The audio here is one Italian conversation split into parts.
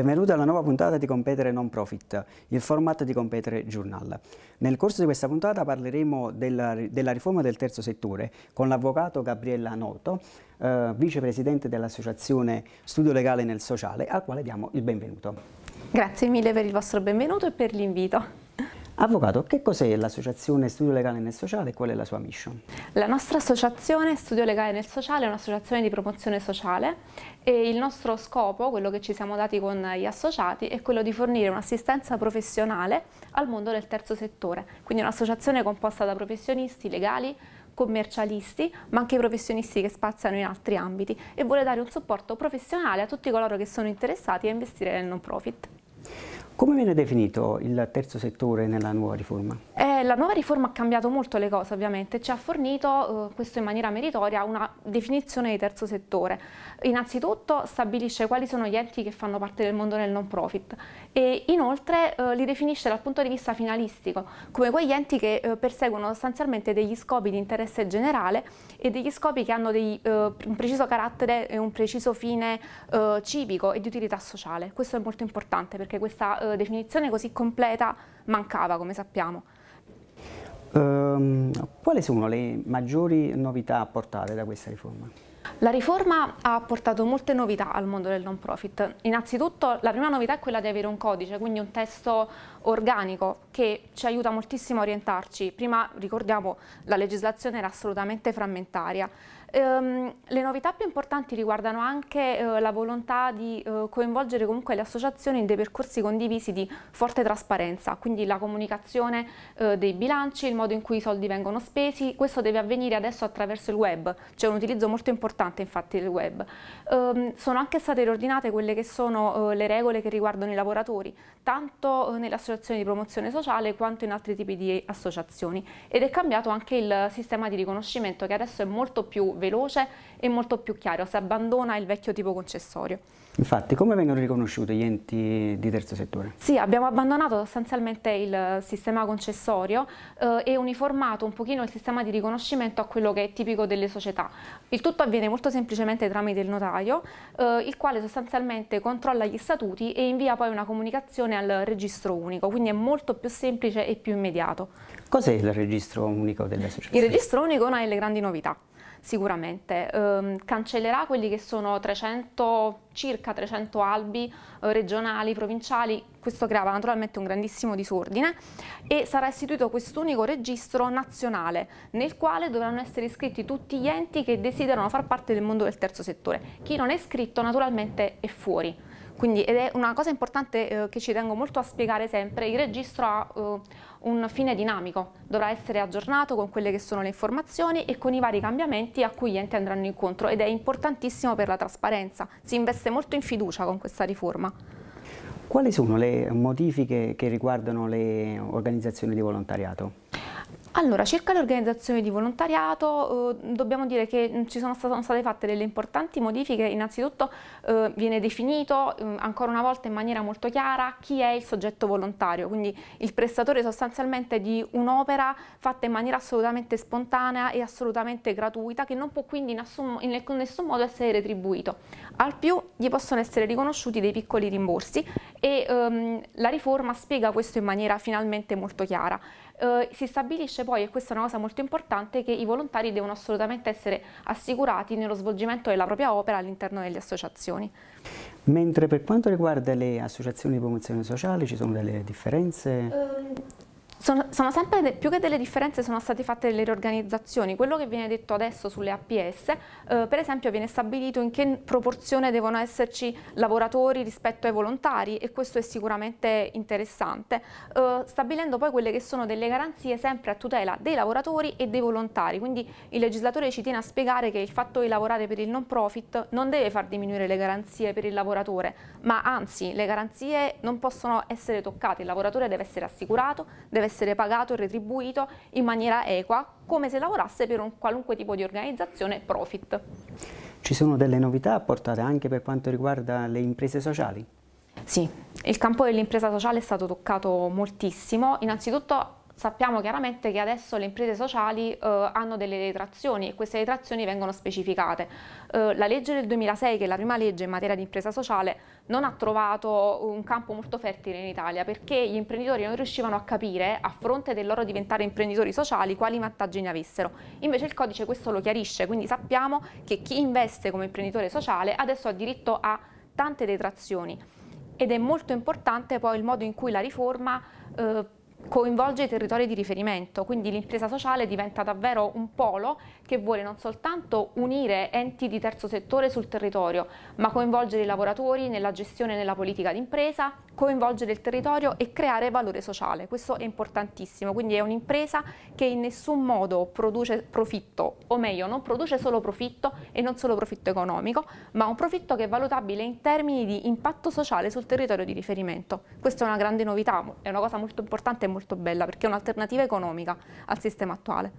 Benvenuti alla nuova puntata di Competere Non Profit, il format di Competere Journal. Nel corso di questa puntata parleremo della, della riforma del terzo settore con l'avvocato Gabriella Noto, eh, vicepresidente dell'associazione Studio Legale nel Sociale, al quale diamo il benvenuto. Grazie mille per il vostro benvenuto e per l'invito. Avvocato, che cos'è l'associazione Studio Legale nel Sociale e qual è la sua mission? La nostra associazione Studio Legale nel Sociale è un'associazione di promozione sociale e il nostro scopo, quello che ci siamo dati con gli associati, è quello di fornire un'assistenza professionale al mondo del terzo settore, quindi un'associazione composta da professionisti legali, commercialisti, ma anche professionisti che spaziano in altri ambiti e vuole dare un supporto professionale a tutti coloro che sono interessati a investire nel non profit. Come viene definito il terzo settore nella nuova riforma? È la nuova riforma ha cambiato molto le cose ovviamente, ci ha fornito, eh, questo in maniera meritoria, una definizione di terzo settore. Innanzitutto stabilisce quali sono gli enti che fanno parte del mondo del non profit e inoltre eh, li definisce dal punto di vista finalistico, come quegli enti che eh, perseguono sostanzialmente degli scopi di interesse generale e degli scopi che hanno dei, eh, un preciso carattere e un preciso fine eh, civico e di utilità sociale. Questo è molto importante perché questa definizione così completa mancava come sappiamo. Um, quali sono le maggiori novità apportate da questa riforma? La riforma ha apportato molte novità al mondo del non profit. Innanzitutto la prima novità è quella di avere un codice, quindi un testo organico che ci aiuta moltissimo a orientarci. Prima ricordiamo la legislazione era assolutamente frammentaria. Ehm, le novità più importanti riguardano anche eh, la volontà di eh, coinvolgere comunque le associazioni in dei percorsi condivisi di forte trasparenza, quindi la comunicazione eh, dei bilanci, il modo in cui i soldi vengono spesi, questo deve avvenire adesso attraverso il web, c'è un utilizzo molto importante infatti del web. Ehm, sono anche state riordinate quelle che sono eh, le regole che riguardano i lavoratori, tanto eh, nelle associazioni di promozione sociale quanto in altri tipi di associazioni ed è cambiato anche il sistema di riconoscimento che adesso è molto più veloce e molto più chiaro, si abbandona il vecchio tipo concessorio. Infatti, come vengono riconosciuti gli enti di terzo settore? Sì, abbiamo abbandonato sostanzialmente il sistema concessorio eh, e uniformato un pochino il sistema di riconoscimento a quello che è tipico delle società. Il tutto avviene molto semplicemente tramite il notaio, eh, il quale sostanzialmente controlla gli statuti e invia poi una comunicazione al registro unico, quindi è molto più semplice e più immediato. Cos'è il registro unico delle società? Il registro unico è una delle grandi novità sicuramente. Eh, cancellerà quelli che sono 300, circa 300 albi eh, regionali, provinciali, questo creava naturalmente un grandissimo disordine e sarà istituito quest'unico registro nazionale nel quale dovranno essere iscritti tutti gli enti che desiderano far parte del mondo del terzo settore. Chi non è iscritto naturalmente è fuori. Quindi, ed è una cosa importante eh, che ci tengo molto a spiegare sempre, il registro ha eh, un fine dinamico, dovrà essere aggiornato con quelle che sono le informazioni e con i vari cambiamenti a cui gli enti andranno incontro ed è importantissimo per la trasparenza, si investe molto in fiducia con questa riforma. Quali sono le modifiche che riguardano le organizzazioni di volontariato? Allora, circa le organizzazioni di volontariato, eh, dobbiamo dire che mm, ci sono, stato, sono, state fatte delle importanti modifiche, innanzitutto eh, viene definito eh, ancora una volta in maniera molto chiara chi è il soggetto volontario, quindi il prestatore sostanzialmente di un'opera fatta in maniera assolutamente spontanea e assolutamente gratuita che non può quindi in, assun, in nessun modo essere retribuito. Al più gli possono essere riconosciuti dei piccoli rimborsi e ehm, la riforma spiega questo in maniera finalmente molto chiara. Eh, si stabilisce stabilisce poi, e questa è una cosa molto importante, che i volontari devono assolutamente essere assicurati nello svolgimento della propria opera all'interno delle associazioni. Mentre per quanto riguarda le associazioni di promozione sociale ci sono delle differenze? Um, sono, sono, sempre de, più che delle differenze sono state fatte delle riorganizzazioni. Quello che viene detto adesso sulle APS, eh, per esempio, viene stabilito in che proporzione devono esserci lavoratori rispetto ai volontari e questo è sicuramente interessante, eh, stabilendo poi quelle che sono delle garanzie sempre a tutela dei lavoratori e dei volontari. Quindi il legislatore ci tiene a spiegare che il fatto di lavorare per il non profit non deve far diminuire le garanzie per il lavoratore, ma anzi le garanzie non possono essere toccate, il lavoratore deve essere assicurato, deve essere pagato e retribuito in maniera equa, come se lavorasse per un qualunque tipo di organizzazione profit. Ci sono delle novità apportate anche per quanto riguarda le imprese sociali? Sì, il campo dell'impresa sociale è stato toccato moltissimo, innanzitutto sappiamo chiaramente che adesso le imprese sociali eh, hanno delle detrazioni e queste detrazioni vengono specificate. Eh, la legge del 2006, che è la prima legge in materia di impresa sociale, non ha trovato un campo molto fertile in Italia perché gli imprenditori non riuscivano a capire, a fronte del loro diventare imprenditori sociali, quali vantaggi ne avessero. Invece il codice questo lo chiarisce, quindi sappiamo che chi investe come imprenditore sociale adesso ha diritto a tante detrazioni ed è molto importante poi il modo in cui la riforma eh, coinvolge i territori di riferimento, quindi l'impresa sociale diventa davvero un polo che vuole non soltanto unire enti di terzo settore sul territorio, ma coinvolgere i lavoratori nella gestione e nella politica d'impresa, coinvolgere il territorio e creare valore sociale. Questo è importantissimo, quindi è un'impresa che in nessun modo produce profitto, o meglio, non produce solo profitto e non solo profitto economico, ma un profitto che è valutabile in termini di impatto sociale sul territorio di riferimento. Questa è una grande novità, è una cosa molto importante molto bella perché è un'alternativa economica al sistema attuale.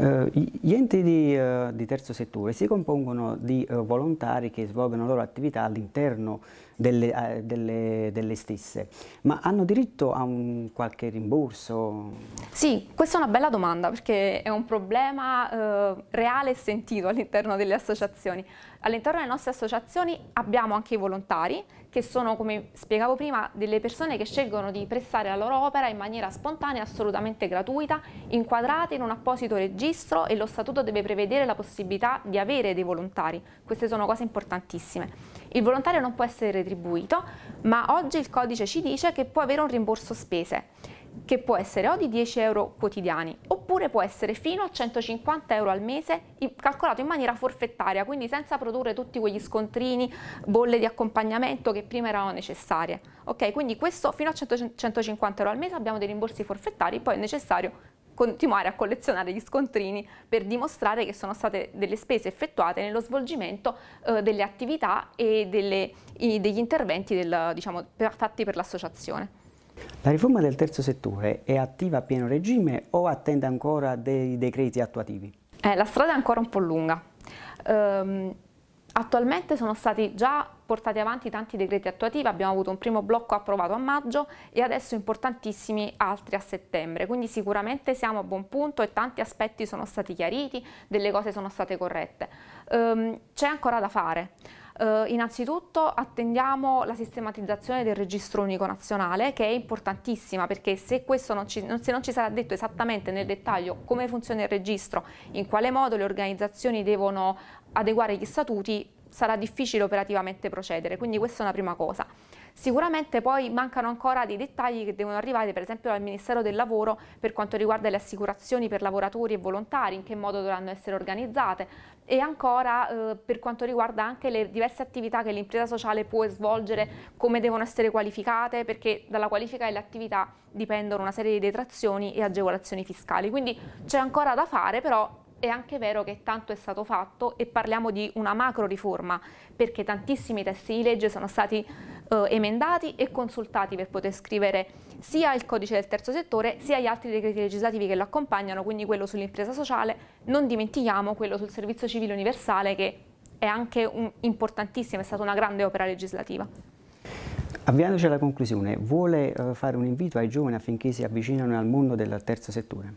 Eh, gli enti di, eh, di, terzo settore si compongono di eh, volontari che svolgono la loro attività all'interno delle, delle, delle, stesse, ma hanno diritto a un qualche rimborso? Sì, questa è una bella domanda perché è un problema eh, reale e sentito all'interno delle associazioni. All'interno delle nostre associazioni abbiamo anche i volontari che sono, come spiegavo prima, delle persone che scelgono di prestare la loro opera in maniera spontanea, assolutamente gratuita, inquadrate in un apposito registro registro e lo statuto deve prevedere la possibilità di avere dei volontari. Queste sono cose importantissime. Il volontario non può essere retribuito, ma oggi il codice ci dice che può avere un rimborso spese che può essere o di 10 euro quotidiani oppure può essere fino a 150 euro al mese calcolato in maniera forfettaria, quindi senza produrre tutti quegli scontrini, bolle di accompagnamento che prima erano necessarie. Ok, quindi questo fino a 100, 150 euro al mese abbiamo dei rimborsi forfettari, poi è necessario continuare a collezionare gli scontrini per dimostrare che sono state delle spese effettuate nello svolgimento eh, delle attività e delle, i, degli interventi del, diciamo, per, fatti per l'associazione. La riforma del terzo settore è attiva a pieno regime o attende ancora dei decreti attuativi? Eh, la strada è ancora un po' lunga. Um, Attualmente sono stati già portati avanti tanti decreti attuativi, abbiamo avuto un primo blocco approvato a maggio e adesso importantissimi altri a settembre, quindi sicuramente siamo a buon punto e tanti aspetti sono stati chiariti, delle cose sono state corrette. Um, C'è ancora da fare. Eh, innanzitutto attendiamo la sistematizzazione del registro unico nazionale che è importantissima perché se, non ci, se non ci sarà detto esattamente nel dettaglio come funziona il registro, in quale modo le organizzazioni devono adeguare gli statuti, sarà difficile operativamente procedere, quindi questa è una prima cosa. Sicuramente poi mancano ancora dei dettagli che devono arrivare per esempio dal Ministero del Lavoro per quanto riguarda le assicurazioni per lavoratori e volontari, in che modo dovranno essere organizzate e ancora eh, per quanto riguarda anche le diverse attività che l'impresa sociale può svolgere, come devono essere qualificate, perché dalla qualifica delle attività dipendono una serie di detrazioni e agevolazioni fiscali. Quindi c'è ancora da fare, però è anche vero che tanto è stato fatto e parliamo di una macro riforma, perché tantissimi testi di legge sono stati eh, emendati e consultati per poter scrivere sia il codice del terzo settore sia gli altri decreti legislativi che lo accompagnano, quindi quello sull'impresa sociale, non dimentichiamo quello sul servizio civile universale che è anche un, importantissimo, è stata una grande opera legislativa. Avviandoci alla conclusione, vuole eh, fare un invito ai giovani affinché si avvicinino al mondo del terzo settore?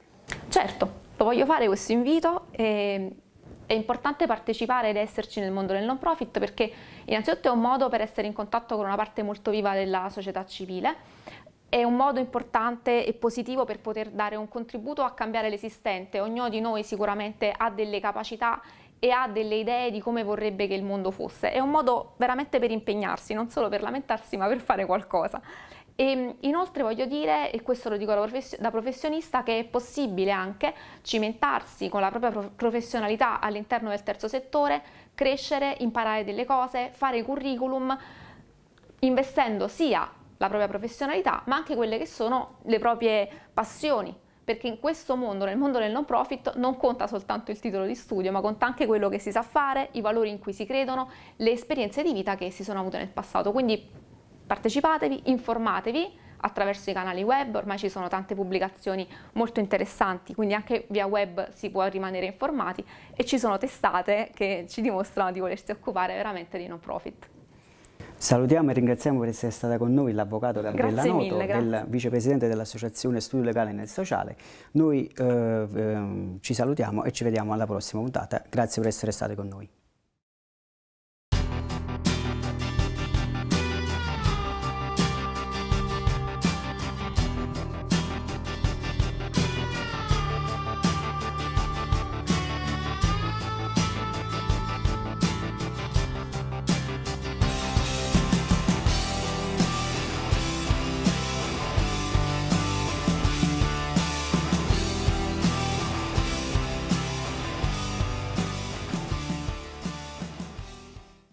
Certo, lo voglio fare questo invito. E ehm, è importante partecipare ed esserci nel mondo del non profit perché innanzitutto è un modo per essere in contatto con una parte molto viva della società civile, è un modo importante e positivo per poter dare un contributo a cambiare l'esistente. Ognuno di noi sicuramente ha delle capacità e ha delle idee di come vorrebbe che il mondo fosse. È un modo veramente per impegnarsi, non solo per lamentarsi, ma per fare qualcosa. E ehm, inoltre voglio dire, e questo lo dico da, professionista, che è possibile anche cimentarsi con la propria professionalità all'interno del terzo settore, crescere, imparare delle cose, fare curriculum, investendo sia la propria professionalità ma anche quelle che sono le proprie passioni perché in questo mondo, nel mondo del non profit, non conta soltanto il titolo di studio, ma conta anche quello che si sa fare, i valori in cui si credono, le esperienze di vita che si sono avute nel passato. Quindi Partecipatevi, informatevi attraverso i canali web, ormai ci sono tante pubblicazioni molto interessanti, quindi anche via web si può rimanere informati e ci sono testate che ci dimostrano di volersi occupare veramente di non profit. Salutiamo e ringraziamo per essere stata con noi l'avvocato Gabriella grazie Noto, mille, del vicepresidente dell'associazione Studio Legale nel Sociale. Noi eh, eh, ci salutiamo e ci vediamo alla prossima puntata. Grazie per essere stati con noi.